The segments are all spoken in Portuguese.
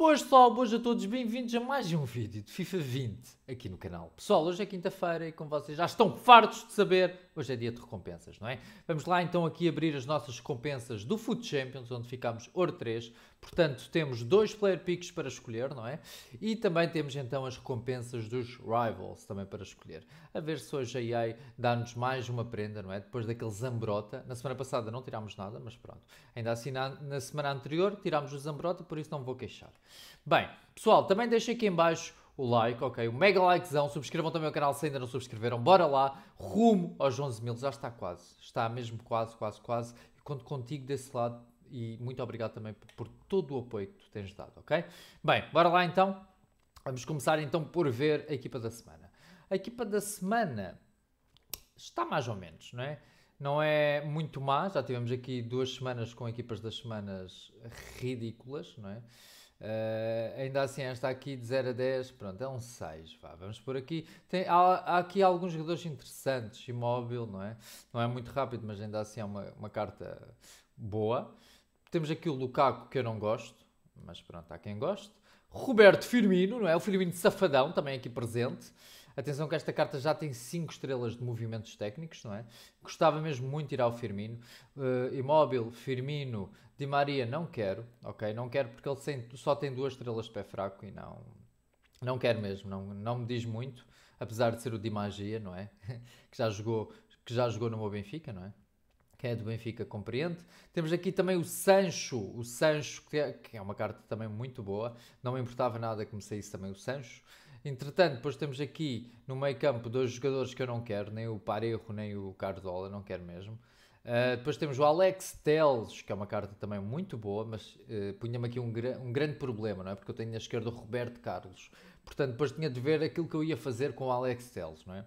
Boas pessoal, boas a todos, bem-vindos a mais um vídeo de FIFA 20 aqui no canal. Pessoal, hoje é quinta-feira e como vocês já estão fartos de saber, hoje é dia de recompensas, não é? Vamos lá então aqui abrir as nossas recompensas do Foot Champions, onde ficamos ouro 3. Portanto, temos dois player picks para escolher, não é? E também temos então as recompensas dos Rivals também para escolher. A ver se hoje a EA dá-nos mais uma prenda, não é? Depois daquele Zambrota. Na semana passada não tirámos nada, mas pronto. Ainda assim, na, na semana anterior tirámos o Zambrota, por isso não vou queixar. Bem, pessoal, também deixem aqui em baixo o like, ok? O mega likezão. Subscrevam também o canal se ainda não subscreveram. Bora lá, rumo aos 11 mil. Já está quase. Está mesmo quase, quase, quase. Eu conto contigo desse lado e muito obrigado também por, por todo o apoio que tu tens dado, ok? Bem, bora lá então. Vamos começar então por ver a equipa da semana. A equipa da semana está mais ou menos, não é? Não é muito má, já tivemos aqui duas semanas com equipas das semanas ridículas, não é? Uh, ainda assim, esta aqui de 0 a 10, pronto, é um 6, vá, vamos por aqui. Tem, há, há, aqui alguns jogadores interessantes, imóvel, não é? Não é muito rápido, mas ainda assim é uma, uma carta boa. Temos aqui o Lukaku, que eu não gosto, mas pronto, há quem goste. Roberto Firmino, não é? O Firmino de Safadão, também aqui presente. Atenção que esta carta já tem 5 estrelas de movimentos técnicos, não é? Gostava mesmo muito de ir ao Firmino. Uh, imóvel, Firmino, Di Maria, não quero, ok? Não quero porque ele só tem duas estrelas de pé fraco e não, não quero mesmo, não, não me diz muito, apesar de ser o Di Magia, não é? que, já jogou, que já jogou no meu Benfica, não é? Quem é do Benfica compreende. Temos aqui também o Sancho, o Sancho, é, que é uma carta também muito boa. Não me importava nada que me saísse também o Sancho. Entretanto, depois temos aqui no meio campo dois jogadores que eu não quero, nem o Parejo, nem o Cardola, não quero mesmo. Uh, depois temos o Alex Teles, que é uma carta também muito boa, mas uh, punha-me aqui um, gra um, grande problema, não é? Porque eu tenho na esquerda o Roberto Carlos. Portanto, depois tinha de ver aquilo que eu ia fazer com o Alex Teles, não é?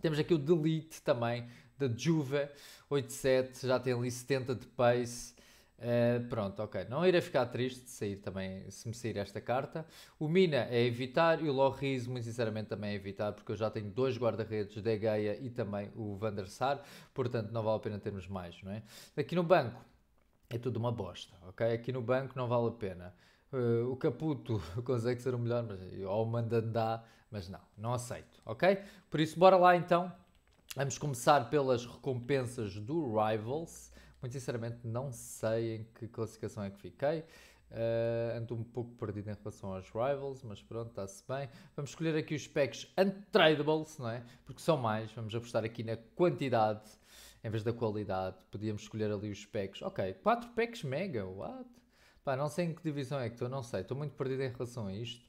Temos aqui o Delete também, da Juve, 87, já tem ali 70 de pace. Uh, pronto, ok. Não irei ficar triste de sair também, se me sair esta carta. O Mina é evitar e o Lorris, muito sinceramente, também é evitar, porque eu já tenho dois guarda-redes, De gaia e também o Van der Sar, portanto não vale a pena termos mais, não é? Aqui no banco é tudo uma bosta, ok? Aqui no banco não vale a pena. Uh, o Caputo consegue ser o melhor, mas, ou o Mandandá, mas não, não aceito, ok? Por isso, bora lá então. Vamos começar pelas recompensas do Rivals. Muito sinceramente, não sei em que classificação é que fiquei. Uh, ando um pouco perdido em relação aos rivals, mas pronto, está-se bem. Vamos escolher aqui os packs untradables, não é? Porque são mais, vamos apostar aqui na quantidade em vez da qualidade. Podíamos escolher ali os packs. Ok, 4 packs mega, what? Pá, não sei em que divisão é que estou, não sei. Estou muito perdido em relação a isto,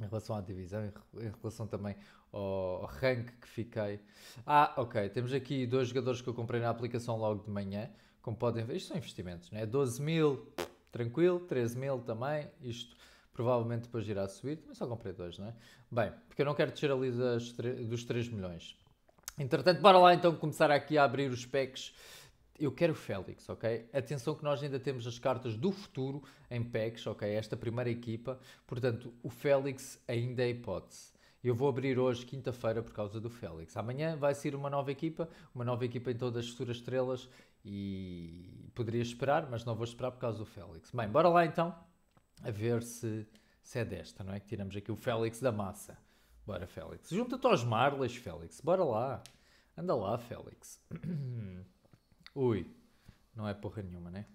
em relação à divisão, em relação também ao rank que fiquei. Ah, ok, temos aqui dois jogadores que eu comprei na aplicação logo de manhã. Como podem ver, isto são investimentos, né? 12 mil, tranquilo, 13 mil também, isto provavelmente depois irá subir, mas só comprei dois, não é? Bem, porque eu não quero descer ali das, dos 3 milhões. Entretanto, bora lá então começar aqui a abrir os packs. Eu quero o Félix, ok? Atenção que nós ainda temos as cartas do futuro em packs, ok? Esta primeira equipa, portanto, o Félix ainda é hipótese. Eu vou abrir hoje, quinta-feira, por causa do Félix. Amanhã vai ser uma nova equipa, uma nova equipa em todas as futuras estrelas e poderia esperar, mas não vou esperar por causa do Félix. Bem, bora lá então a ver se, se é desta, não é? Que tiramos aqui o Félix da massa. Bora, Félix. Junta-te aos Marlas, Félix. Bora lá. Anda lá, Félix. Ui, não é porra nenhuma, né?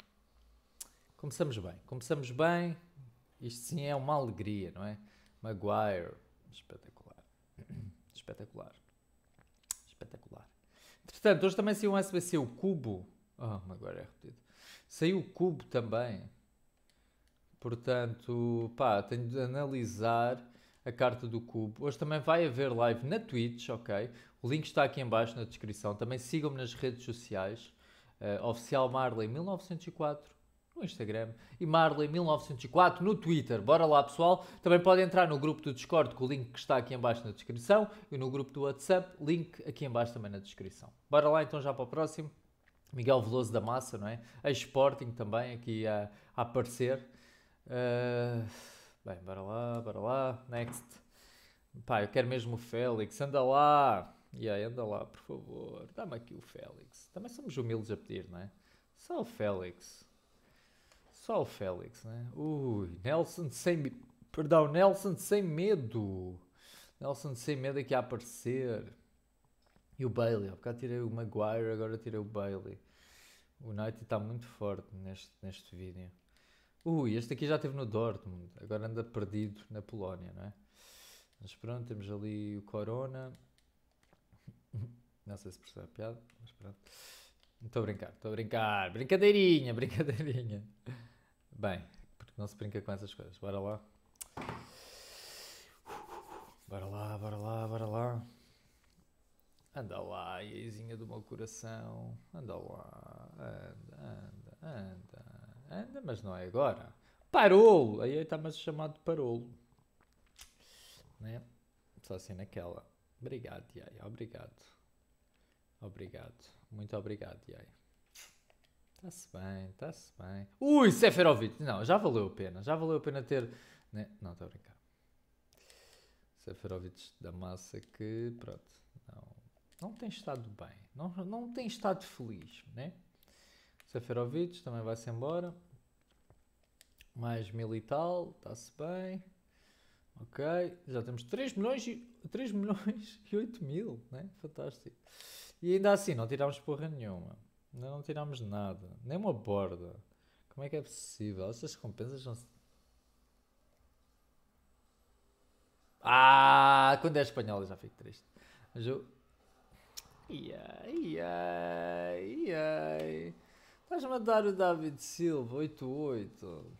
Começamos bem. Começamos bem. Isto sim é uma alegria, não é? Maguire. Espetacular. Espetacular. Espetacular. Portanto, hoje também saiu um SBC, o Cubo. Oh, agora é repetido. Saiu o Cubo também. Portanto, pá, tenho de analisar a carta do Cubo. Hoje também vai haver live na Twitch, ok? O link está aqui embaixo na descrição. Também sigam-me nas redes sociais. Uh, Oficial Marley 1904 no Instagram e Marley 1904 no Twitter. Bora lá, pessoal. Também podem entrar no grupo do Discord com o link que está aqui embaixo na descrição e no grupo do WhatsApp, link aqui embaixo também na descrição. Bora lá então já para o próximo. Miguel Veloso da Massa, não é? A Sporting também aqui a, a aparecer. Uh, bem, bora lá, bora lá. Next. Pá, eu quero mesmo o Félix, anda lá. E yeah, aí, anda lá, por favor. Dá-me aqui o Félix. Também somos humildes a pedir, não é? Só o Félix. Só o Félix, né? Ui, Nelson sem. Perdão, Nelson sem medo. Nelson sem medo aqui a aparecer. E o Bailey, há bocado tirei o Maguire, agora tirei o Bailey. O United está muito forte neste, neste vídeo. Ui, uh, este aqui já esteve no Dortmund, agora anda perdido na Polónia, não é? Mas pronto, temos ali o Corona. Não sei se percebe a piada, mas pronto. Estou a brincar, estou a brincar. Brincadeirinha, brincadeirinha. Bem, porque não se brinca com essas coisas. Bora lá. Bora lá, bora lá, bora lá. Anda lá, Iaizinha do meu coração, anda lá, anda, anda, anda, anda, mas não é agora. Parou! Aí está mais chamado de parolo. Né? Só assim naquela. Obrigado, Iai, obrigado. Obrigado, muito obrigado, Iai. Está-se bem, está-se bem. Ui, Seferovic! Não, já valeu a pena, já valeu a pena ter. Né? Não, estou a brincar. Seferovic da massa que, pronto, não, não tem estado bem, não, não tem estado feliz, né? Seferovic também vai-se embora. Mais mil e tal, está-se bem. Ok, já temos 3 milhões e, 3 milhões e 8 mil, né? Fantástico. E ainda assim, não tirámos porra nenhuma. Ainda não tirámos nada, nem uma borda. Como é que é possível? Essas recompensas não se... Ah, quando é espanhol eu já fico triste. Mas eu Iai, iai, iai. Estás a mandar o David Silva, 88.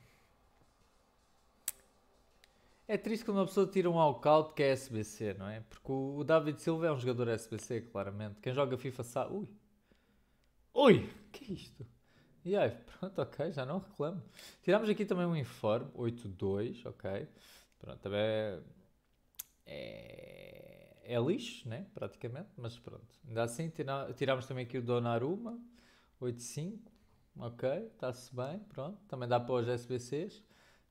É triste quando uma pessoa tira um walkout que é SBC, não é? Porque o David Silva é um jogador SBC, claramente. Quem joga FIFA sabe. Ui! Ui! Que é isto? E aí, pronto, ok, já não reclamo. Tirámos aqui também um informe, 8-2, ok. Pronto, também é... é é lixo, né? praticamente, mas pronto. Ainda assim, tira, tirámos também aqui o Donnarumma, 8-5, ok, está-se bem, pronto. Também dá para os SBCs.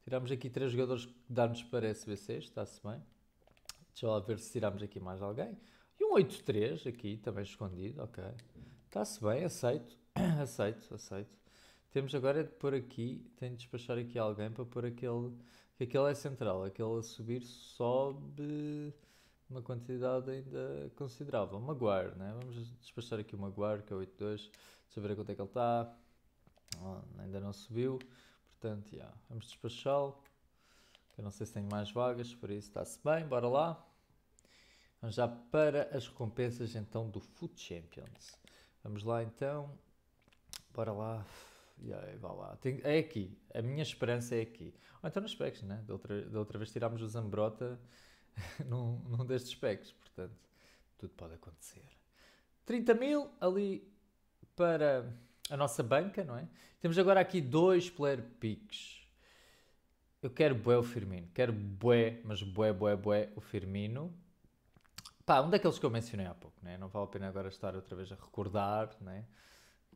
Tirámos aqui três jogadores que dá-nos para SBCs, está-se bem. Deixa eu lá ver se tirámos aqui mais alguém. E um 8-3 aqui, também escondido, ok. Está-se bem, aceito, aceito, aceito. Temos agora de pôr aqui, tenho de despachar aqui alguém para pôr aquele... aquele é central, aquele a subir, sobe uma quantidade ainda considerável. Maguire, né? vamos despachar aqui o Maguire, que é 8.2, deixa eu ver a quanto é que ele está, oh, ah, ainda não subiu, portanto, yeah, vamos despachá-lo, eu não sei se tem mais vagas, por isso está-se bem, bora lá. Vamos já para as recompensas então do Foot Champions. Vamos lá então, bora lá, yeah, vá lá. Tem, é aqui, a minha esperança é aqui. Ou então nos pegs, né? Da outra, da outra vez tirámos o Zambrota num, num destes packs, portanto, tudo pode acontecer. 30 mil ali para a nossa banca, não é? Temos agora aqui dois player picks. Eu quero bué o Firmino, quero bué, mas bué, bué, bué o Firmino. Pá, um daqueles que eu mencionei há pouco, né? não vale a pena agora estar outra vez a recordar, né?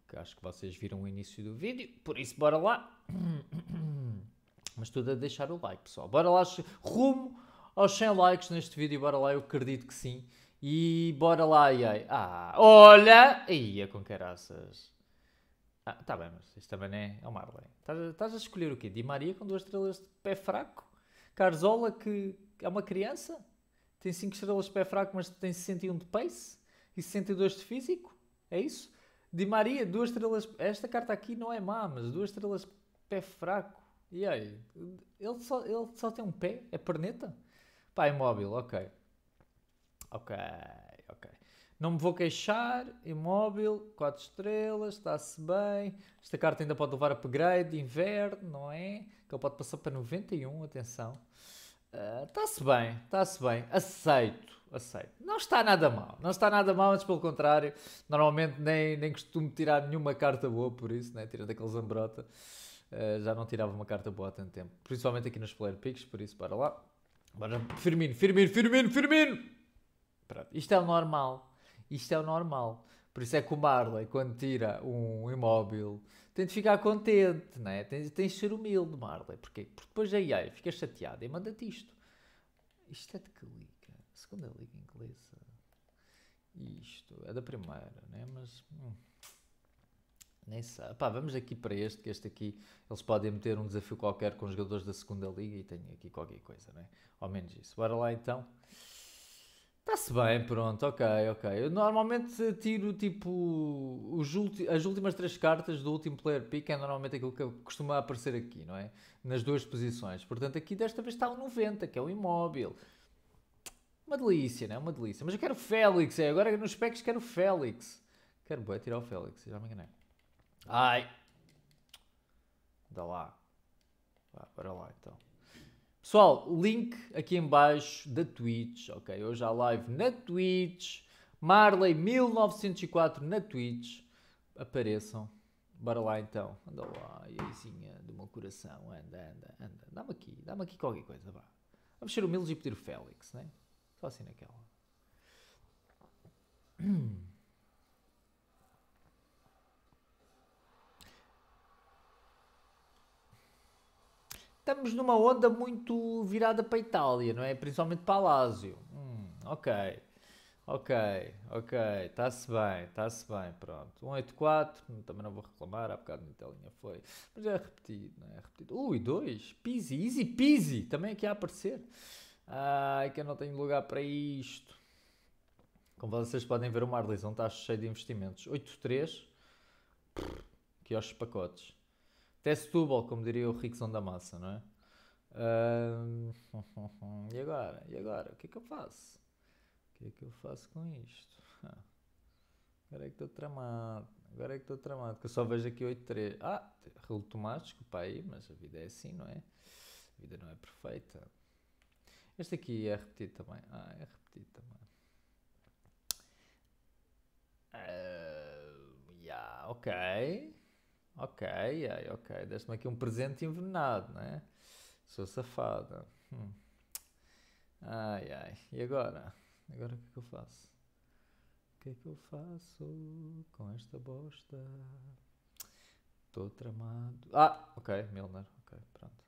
que acho que vocês viram o início do vídeo, por isso bora lá. Mas tudo a deixar o like, pessoal. Bora lá rumo aos 100 likes neste vídeo, bora lá, eu acredito que sim. E bora lá, ai, ai. Ah, olha! Ia com caraças. Ah, tá bem, mas isto também é, é o Marley. Estás a escolher o quê? Di Maria com duas estrelas de pé fraco? Carzola que é uma criança? Tem 5 estrelas de pé fraco, mas tem 61 de pace? E 62 de físico? É isso? Di Maria, duas estrelas... Esta carta aqui não é má, mas duas estrelas de pé fraco. E aí? Ele só, ele só tem um pé? É perneta? Pá, imóvel, ok. Ok, ok. Não me vou queixar, imóvel, 4 estrelas, está-se bem. Esta carta ainda pode levar upgrade, inverno, não é? Que ele pode passar para 91, atenção. Ah, está-se uh, bem, está-se bem. Aceito, aceito. Não está nada mal, não está nada mal, antes pelo contrário. Normalmente nem, nem costumo tirar nenhuma carta boa por isso, né? tirando aquele Zambrota. Uh, ah, já não tirava uma carta boa há tanto tempo. Principalmente aqui nos Player Picks, por isso para lá bora Firmino, Firmino, Firmino, Firmino! Pronto, isto é o normal. Isto é o normal. Por isso é que o Marley, quando tira um imóvel, tem de ficar contente, né? tem, tem de ser humilde, Marley. Porquê? Porque depois a ia fica chateada e manda-te isto. Isto é de que liga? Segunda liga inglesa. Isto é da primeira, né? Mas. Hum. Nem sabe. Pá, vamos aqui para este, que este aqui eles podem meter um desafio qualquer com os jogadores da segunda liga e tenho aqui qualquer coisa, é? Ao menos isso. Bora lá então. Está-se bem, pronto, ok, ok. Eu normalmente tiro tipo as últimas três cartas do último player pick, é normalmente aquilo que costuma aparecer aqui, não é? Nas duas posições. Portanto, aqui desta vez está o 90, que é o imóvel. Uma delícia, não é? Uma delícia. Mas eu quero o Félix, é. Agora nos Specs quero o Félix. Quero, boa, tirar o Félix, já me enganei. Ai! Dá lá. Vá, para lá então. Pessoal, link aqui embaixo da Twitch, ok? Hoje há live na Twitch. Marley 1904 na Twitch. Apareçam. Bora lá então. Anda lá, iaizinha do meu coração. Anda, anda, anda. Dá-me aqui, dá-me aqui qualquer coisa, vá. Vamos ser humildes e pedir o Félix, né? Só assim naquela. estamos numa onda muito virada para a Itália, não é? Principalmente para a Lazio. Hum, ok, ok, ok, está-se bem, está-se bem, pronto. 184, também não vou reclamar, há bocado na telinha foi. Mas é repetido, não é? é repetido. Ui, uh, dois, Pizzi, Easy Pizzi, também aqui a aparecer. Ai, que eu não tenho lugar para isto. Como vocês podem ver, o Marlison está cheio de investimentos. 8-3, que aos pacotes. Até Setúbal, como diria o Rickson da Massa, não é? Uh, e agora? E agora? O que é que eu faço? O que é que eu faço com isto? agora é que estou tramado. Agora é que estou tramado. Que eu só vejo aqui 8-3. Ah, Raul Tomás, desculpa aí, mas a vida é assim, não é? A vida não é perfeita. Este aqui é repetido também. Ah, é repetido também. Uh, yeah, ok. Ok, ai, ok, deste-me aqui um presente envenenado, não é? Sou safada. Hum. Ai, ai, e agora? Agora o que é que eu faço? O que é que eu faço com esta bosta? Estou tramado. Ah, ok, Milner, ok, pronto.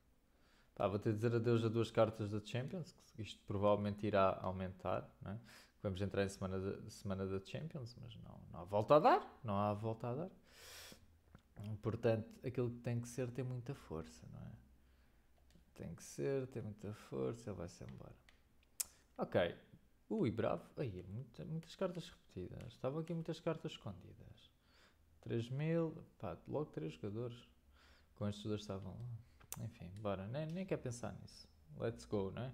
Tá, vou ter de dizer adeus a duas cartas da Champions, isto provavelmente irá aumentar, é? Vamos entrar em semana da, semana da Champions, mas não, não há volta a dar, não há volta a dar. Portanto, aquilo que tem que ser tem muita força, não é? Tem que ser, tem muita força, ele vai-se embora. Ok. Ui, bravo. Aí, é muita, muitas cartas repetidas. Estavam aqui muitas cartas escondidas. 3 mil. Pá, logo 3 jogadores. Com estes dois estavam lá. Enfim, bora. Nem, nem quer pensar nisso. Let's go, não é?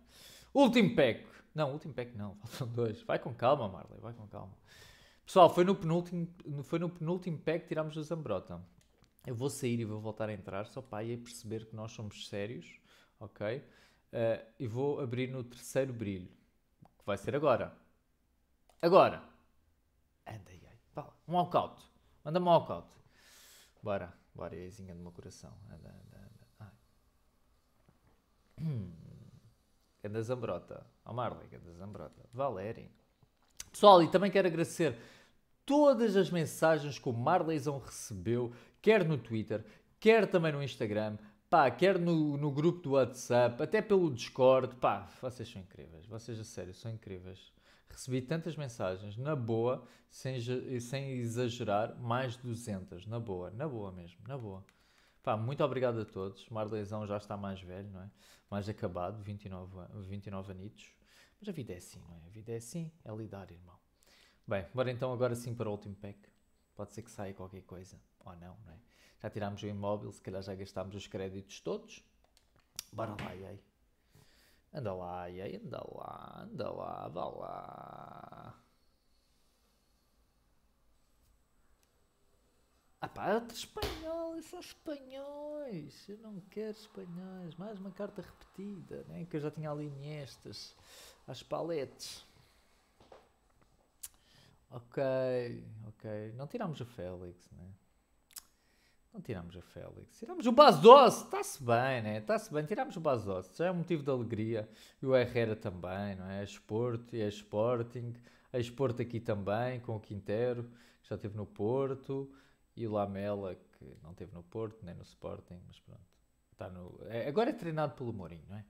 Último pack. Não, último pack não. Faltam dois. Vai com calma, Marley. Vai com calma. Pessoal, foi no penúltimo, foi no penúltimo pack que tirámos o Zambrotta. Eu vou sair e vou voltar a entrar só para aí perceber que nós somos sérios, ok? Uh, e vou abrir no terceiro brilho, que vai ser agora. Agora! Anda aí, vá lá. Um walkout. Manda-me um walkout. Bora, bora, eizinha do meu coração. Anda, anda, anda. Ai. Hum. Anda Zambrota. Ó oh, Marley, anda Zambrota. Valéria. Pessoal, e também quero agradecer todas as mensagens que o Marleyzão recebeu quer no Twitter, quer também no Instagram, pá, quer no, no grupo do WhatsApp, até pelo Discord, pá, vocês são incríveis, vocês a sério são incríveis. Recebi tantas mensagens, na boa, sem, sem exagerar, mais 200, na boa, na boa mesmo, na boa. Pá, muito obrigado a todos. Marleizão já está mais velho, não é? Mais acabado, 29, 29 anitos. Mas a vida é assim, não é? A vida é assim, é lidar, irmão. Bem, bora então agora sim para o último pack pode ser que saia qualquer coisa, ou não, não é? Já tirámos o imóvel, se calhar já gastámos os créditos todos. Bora lá, aí? Anda lá, aí? Anda lá, anda lá, vá lá. Ah pá, outro espanhol, são espanhóis, eu não quero espanhóis, mais uma carta repetida, né? que eu já tinha ali nestas, as paletes. Ok, Ok, não tiramos o Félix, né? Não tiramos o Félix. Tiramos o Bazos Está-se bem, né? Está-se bem. Tiramos o Bazos Já é um motivo de alegria. E o Herrera também, não é? Esporte, é Sporting. A Esporte aqui também, com o Quintero, que já teve no Porto. E o Lamela, que não teve no Porto, nem no Sporting, mas pronto. Está no... É, agora é treinado pelo Mourinho, não é?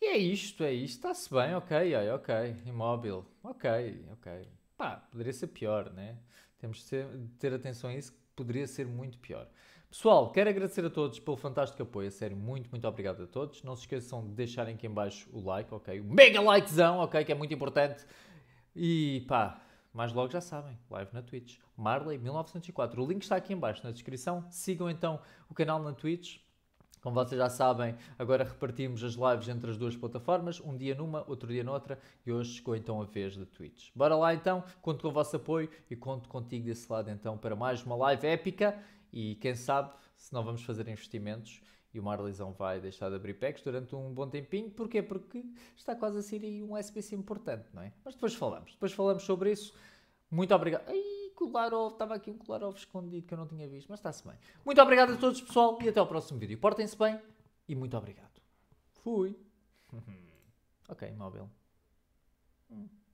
E é isto, é isto. Está-se bem, ok, ok. Imóvel, ok, ok pá, poderia ser pior, né? Temos de, de ter atenção a isso, que poderia ser muito pior. Pessoal, quero agradecer a todos pelo fantástico apoio, a sério, muito, muito obrigado a todos. Não se esqueçam de deixarem aqui embaixo o like, ok? O mega likezão, ok? Que é muito importante. E pá, mais logo já sabem, live na Twitch. Marley1904, o link está aqui embaixo na descrição. Sigam então o canal na Twitch como vocês já sabem, agora repartimos as lives entre as duas plataformas, um dia numa, outro dia noutra, e hoje chegou então a vez da Twitch. Bora lá então, conto com o vosso apoio e conto contigo desse lado então para mais uma live épica e quem sabe se não vamos fazer investimentos e o Marlizão vai deixar de abrir packs durante um bom tempinho. Porquê? Porque está quase a ser um SPC importante, não é? Mas depois falamos, depois falamos sobre isso. Muito obrigado. Ai! colar ovo, estava aqui um colar ovo escondido que eu não tinha visto, mas está-se bem. Muito obrigado a todos, pessoal, e até ao próximo vídeo. Portem-se bem e muito obrigado. Fui. ok, móvel. Hum.